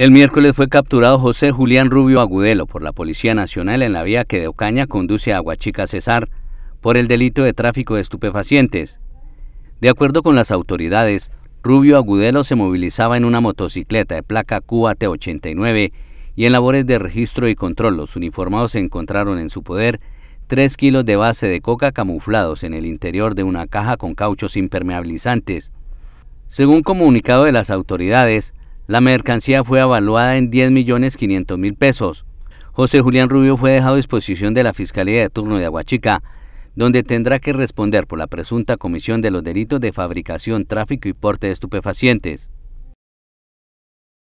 El miércoles fue capturado José Julián Rubio Agudelo por la Policía Nacional en la vía que de Ocaña conduce a Aguachica Cesar por el delito de tráfico de estupefacientes. De acuerdo con las autoridades, Rubio Agudelo se movilizaba en una motocicleta de placa QAT-89 y en labores de registro y control los uniformados encontraron en su poder tres kilos de base de coca camuflados en el interior de una caja con cauchos impermeabilizantes. Según comunicado de las autoridades, la mercancía fue avaluada en 10 millones 500 mil pesos. José Julián Rubio fue dejado a disposición de la Fiscalía de Turno de Aguachica, donde tendrá que responder por la presunta comisión de los delitos de fabricación, tráfico y porte de estupefacientes.